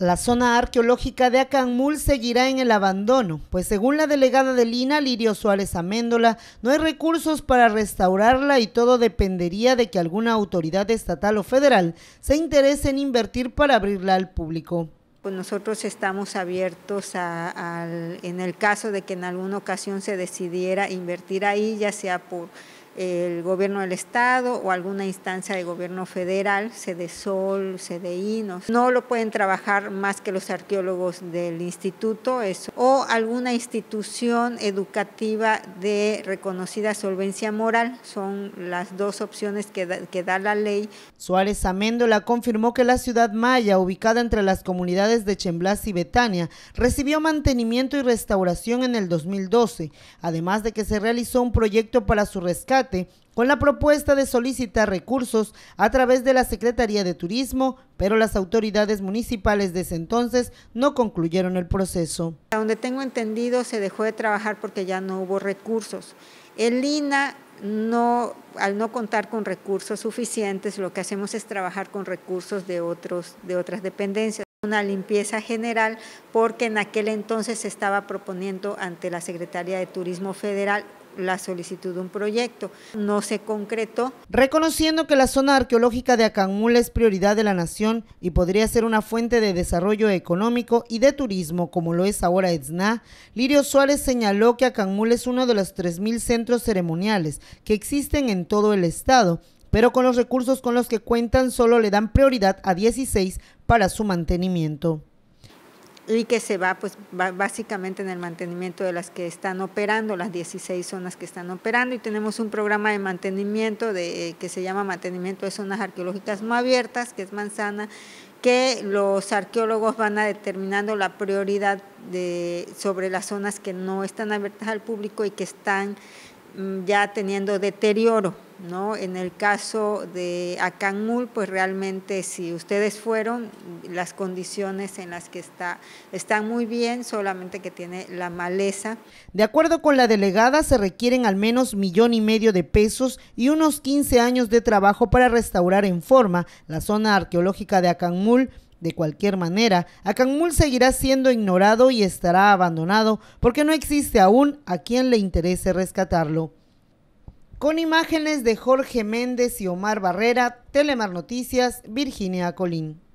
La zona arqueológica de Acanmul seguirá en el abandono, pues según la delegada de Lina, Lirio Suárez Améndola, no hay recursos para restaurarla y todo dependería de que alguna autoridad estatal o federal se interese en invertir para abrirla al público. Pues nosotros estamos abiertos en el caso de que en alguna ocasión se decidiera invertir ahí, ya sea por el gobierno del estado o alguna instancia de gobierno federal, sol, CDI, no lo pueden trabajar más que los arqueólogos del instituto eso, o alguna institución educativa de reconocida solvencia moral, son las dos opciones que da, la ley. Suárez Améndola confirmó que la ciudad maya, ubicada entre las comunidades de Chemblas y Betania, recibió mantenimiento y restauración en el 2012, además de que se realizó un proyecto para su rescate con la propuesta de solicitar recursos a través de la Secretaría de Turismo, pero las autoridades municipales ese entonces no concluyeron el proceso. A donde tengo entendido se dejó de trabajar porque ya no hubo recursos. El INA no, al no contar con recursos suficientes, lo que hacemos es trabajar con recursos de, otros, de otras dependencias una limpieza general porque en aquel entonces se estaba proponiendo ante la Secretaría de Turismo Federal la solicitud de un proyecto. No se concretó. Reconociendo que la zona arqueológica de Acanmul es prioridad de la nación y podría ser una fuente de desarrollo económico y de turismo, como lo es ahora Etzna, Lirio Suárez señaló que Acanmul es uno de los 3.000 centros ceremoniales que existen en todo el estado, pero con los recursos con los que cuentan solo le dan prioridad a 16 para su mantenimiento y que se va pues básicamente en el mantenimiento de las que están operando, las 16 zonas que están operando y tenemos un programa de mantenimiento de, eh, que se llama mantenimiento de zonas arqueológicas no abiertas, que es Manzana, que los arqueólogos van a determinando la prioridad de, sobre las zonas que no están abiertas al público y que están Mm, ya teniendo deterioro. ¿no? En el caso de Acanmul, pues realmente si ustedes fueron, las condiciones en las que está están muy bien, solamente que tiene la maleza. De acuerdo con la delegada, se requieren al menos millón y medio de pesos y unos 15 años de trabajo para restaurar en forma la zona arqueológica de Acanmul de cualquier manera, Akanmul seguirá siendo ignorado y estará abandonado porque no existe aún a quien le interese rescatarlo. Con imágenes de Jorge Méndez y Omar Barrera, Telemar Noticias, Virginia Colín.